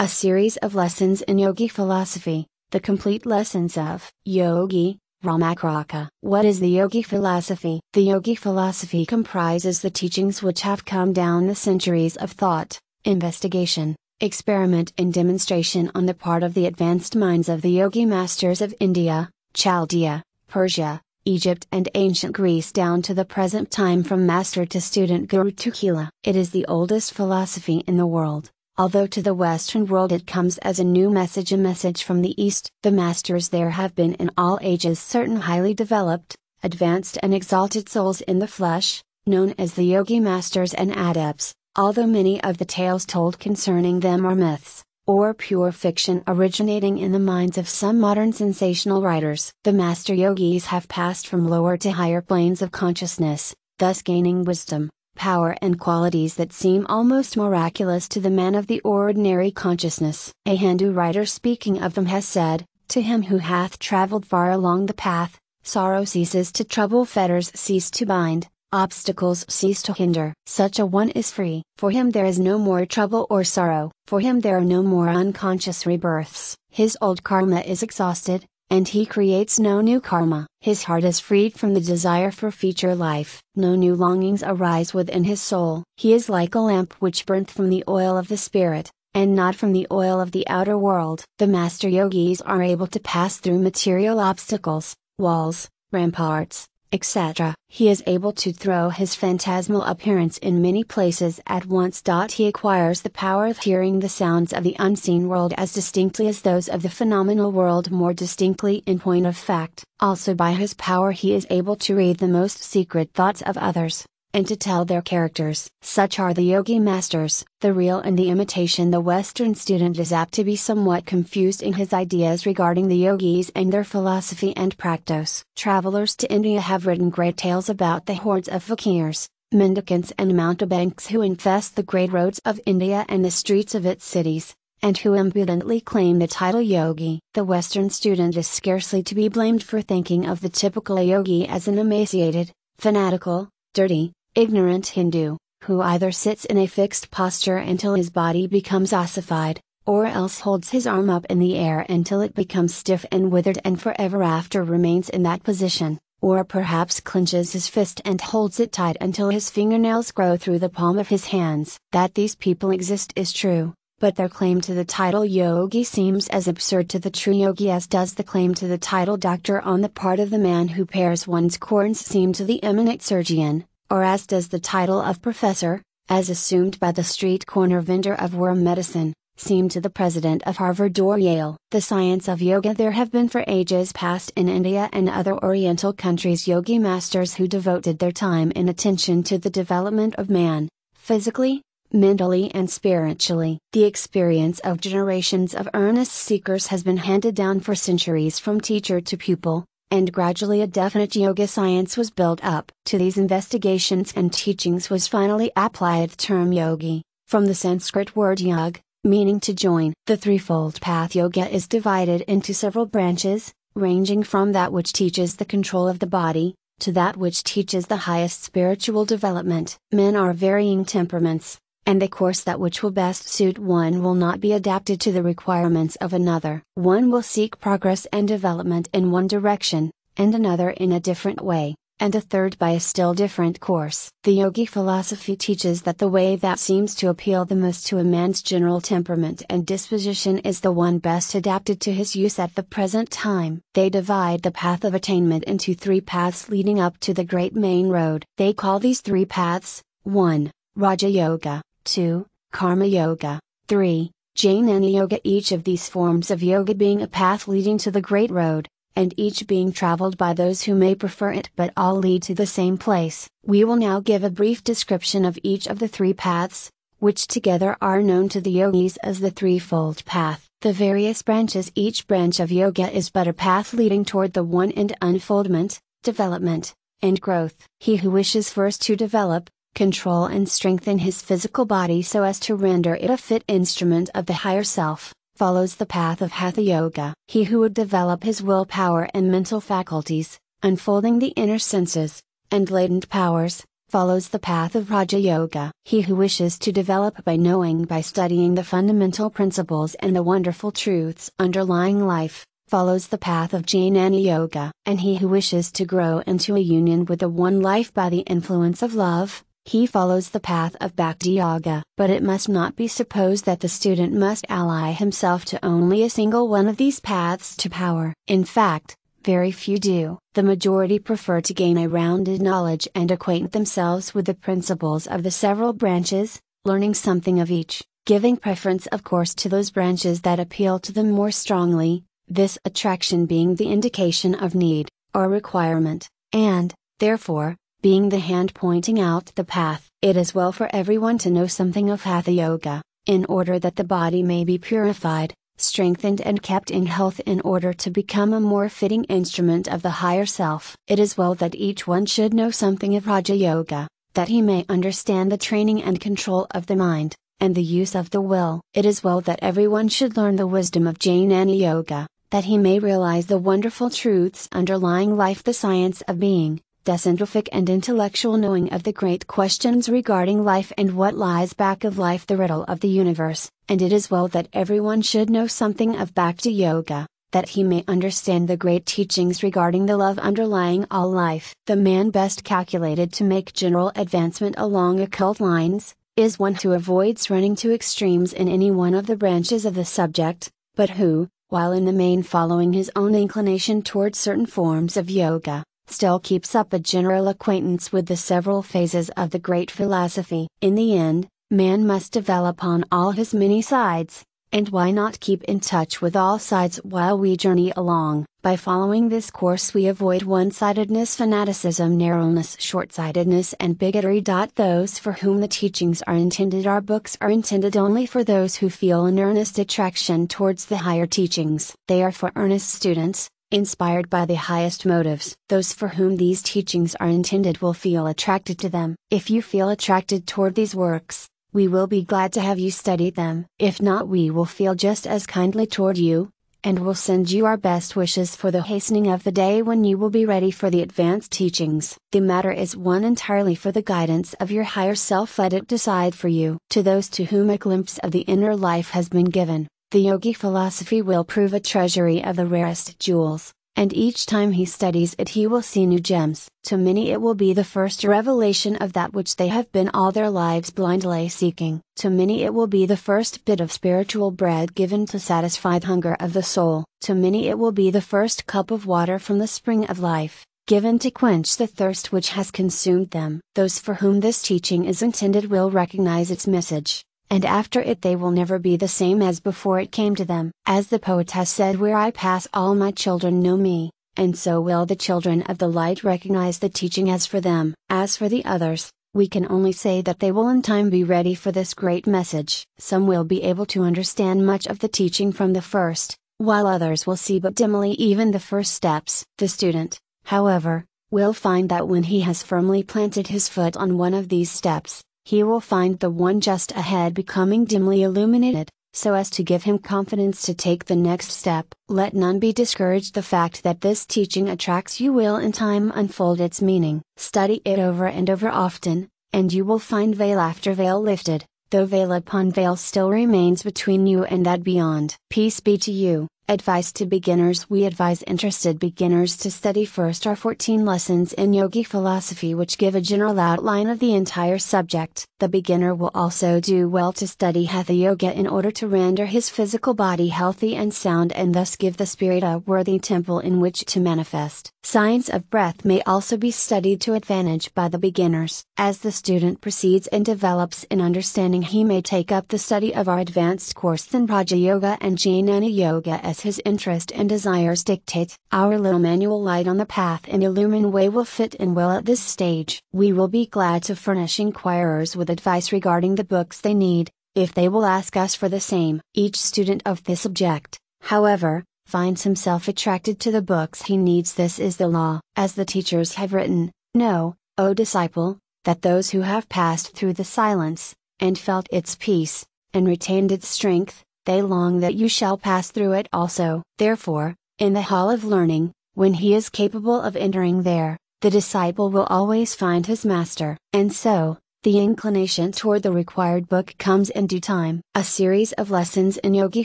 a series of lessons in yogi philosophy, the complete lessons of Yogi, Ramakraka. What is the yogi philosophy? The yogi philosophy comprises the teachings which have come down the centuries of thought, investigation, experiment, and demonstration on the part of the advanced minds of the yogi masters of India, Chaldea, Persia, Egypt, and ancient Greece down to the present time from master to student guru to Kila. It is the oldest philosophy in the world Although to the Western world it comes as a new message, a message from the East, the masters there have been in all ages certain highly developed, advanced, and exalted souls in the flesh, known as the yogi masters and adepts, although many of the tales told concerning them are myths, or pure fiction originating in the minds of some modern sensational writers. The master yogis have passed from lower to higher planes of consciousness, thus gaining wisdom, power and qualities that seem almost miraculous to the man of the ordinary consciousness. A Hindu writer speaking of them has said, To him who hath travelled far along the path, sorrow ceases to trouble, fetters cease to bind, obstacles cease to hinder. Such a one is free. For him there is no more trouble or sorrow. For him there are no more unconscious rebirths. His old karma is exhausted, and he creates no new karma. His heart is freed from the desire for future life. No new longings arise within his soul. He is like a lamp which burns from the oil of the Spirit, and not from the oil of the outer world. The master yogis are able to pass through material obstacles, walls, ramparts, etc. He is able to throw his phantasmal appearance in many places at once. He acquires the power of hearing the sounds of the unseen world as distinctly as those of the phenomenal world more distinctly in point of fact. Also by his power he is able to read the most secret thoughts of others, and to tell their characters. Such are the yogi masters. The real and the imitation The Western student is apt to be somewhat confused in his ideas regarding the yogis and their philosophy and practice. Travelers to India have written great tales about the hordes of fakirs, mendicants and mountebanks who infest the great roads of India and the streets of its cities, and who impudently claim the title yogi. The Western student is scarcely to be blamed for thinking of the typical yogi as an emaciated, fanatical, dirty, ignorant Hindu, who either sits in a fixed posture until his body becomes ossified, or else holds his arm up in the air until it becomes stiff and withered and forever after remains in that position, or perhaps clenches his fist and holds it tight until his fingernails grow through the palm of his hands. That these people exist is true, but their claim to the title yogi seems as absurd to the true yogi as does the claim to the title doctor on the part of the man who pairs one's corns seem to the eminent surgeon, or as does the title of professor, as assumed by the street corner vendor of worm medicine, seem to the president of Harvard or Yale. The science of yoga there have been for ages past in India and other oriental countries yogi masters who devoted their time and attention to the development of man, physically, mentally and spiritually. The experience of generations of earnest seekers has been handed down for centuries from teacher to pupil, and gradually a definite yoga science was built up. To these investigations and teachings was finally applied the term yogi, from the Sanskrit word yog, meaning to join. The threefold path yoga is divided into several branches, ranging from that which teaches the control of the body, to that which teaches the highest spiritual development. Men are varying temperaments, and the course that which will best suit one will not be adapted to the requirements of another. One will seek progress and development in one direction, and another in a different way, and a third by a still different course. The yogi philosophy teaches that the way that seems to appeal the most to a man's general temperament and disposition is the one best adapted to his use at the present time. They divide the path of attainment into three paths leading up to the great main road. They call these three paths 1. Raja Yoga, 2. Karma Yoga, 3. Jnana Yoga. Each of these forms of yoga being a path leading to the Great Road, and each being traveled by those who may prefer it but all lead to the same place. We will now give a brief description of each of the three paths, which together are known to the yogis as the Threefold Path. The various branches Each branch of yoga is but a path leading toward the one and unfoldment, development, and growth. He who wishes first to develop, control and strengthen his physical body so as to render it a fit instrument of the higher self, follows the path of Hatha Yoga. He who would develop his willpower and mental faculties, unfolding the inner senses, and latent powers, follows the path of Raja Yoga. He who wishes to develop by knowing by studying the fundamental principles and the wonderful truths underlying life, follows the path of Jnana Yoga. And he who wishes to grow into a union with the One Life by the influence of love, he follows the path of Bhakti Yoga. But it must not be supposed that the student must ally himself to only a single one of these paths to power. In fact, very few do. The majority prefer to gain a rounded knowledge and acquaint themselves with the principles of the several branches, learning something of each, giving preference, of course, to those branches that appeal to them more strongly, this attraction being the indication of need, or requirement, and, therefore, being the hand pointing out the path. It is well for everyone to know something of Hatha Yoga, in order that the body may be purified, strengthened, and kept in health in order to become a more fitting instrument of the higher self. It is well that each one should know something of Raja Yoga, that he may understand the training and control of the mind and the use of the will. It is well that everyone should learn the wisdom of Jnana Yoga, that he may realize the wonderful truths underlying life, the science of being, scientific and intellectual knowing of the great questions regarding life and what lies back of life, the riddle of the universe, and it is well that everyone should know something of Bhakti Yoga, that he may understand the great teachings regarding the love underlying all life. The man best calculated to make general advancement along occult lines, is one who avoids running to extremes in any one of the branches of the subject, but who, while in the main following his own inclination towards certain forms of yoga, still keeps up a general acquaintance with the several phases of the great philosophy. In the end, man must develop on all his many sides, and why not keep in touch with all sides while we journey along? By following this course, we avoid one sidedness, fanaticism, narrowness, short sightedness, and bigotry. Those for whom the teachings are intended, our books are intended only for those who feel an earnest attraction towards the higher teachings. They are for earnest students, inspired by the highest motives. Those for whom these teachings are intended will feel attracted to them. If you feel attracted toward these works, we will be glad to have you study them. If not, we will feel just as kindly toward you, and will send you our best wishes for the hastening of the day when you will be ready for the advanced teachings. The matter is one entirely for the guidance of your higher self, let it decide for you. To those to whom a glimpse of the inner life has been given, the yogi philosophy will prove a treasury of the rarest jewels, and each time he studies it he will see new gems. To many it will be the first revelation of that which they have been all their lives blindly seeking. To many it will be the first bit of spiritual bread given to satisfy the hunger of the soul. To many it will be the first cup of water from the spring of life given to quench the thirst which has consumed them. Those for whom this teaching is intended will recognize its message, and after it they will never be the same as before it came to them. As the poet has said, Where I pass, all my children know me, and so will the children of the light recognize the teaching as for them. As for the others, we can only say that they will in time be ready for this great message. Some will be able to understand much of the teaching from the first, while others will see but dimly even the first steps. The student, however, will find that when he has firmly planted his foot on one of these steps, he will find the one just ahead becoming dimly illuminated, so as to give him confidence to take the next step. Let none be discouraged the fact that this teaching attracts you will in time unfold its meaning. Study it over and over often, and you will find veil after veil lifted, though veil upon veil still remains between you and that beyond. Peace be to you. Advice to beginners We advise interested beginners to study first our 14 lessons in Yogi philosophy, which give a general outline of the entire subject. The beginner will also do well to study Hatha Yoga in order to render his physical body healthy and sound and thus give the spirit a worthy temple in which to manifest. Science of breath may also be studied to advantage by the beginners. As the student proceeds and develops in understanding, he may take up the study of our advanced course in Raja Yoga and Jnana Yoga as as his interest and desires dictate. Our little manual light on the path and illumine way will fit in well at this stage. We will be glad to furnish inquirers with advice regarding the books they need, if they will ask us for the same. Each student of this subject, however, finds himself attracted to the books he needs. This is the law. As the teachers have written, Know, O disciple, that those who have passed through the silence, and felt its peace, and retained its strength, they long that you shall pass through it also. Therefore, in the hall of learning, when he is capable of entering there, the disciple will always find his master. And so, the inclination toward the required book comes in due time. A series of lessons in yogi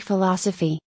philosophy,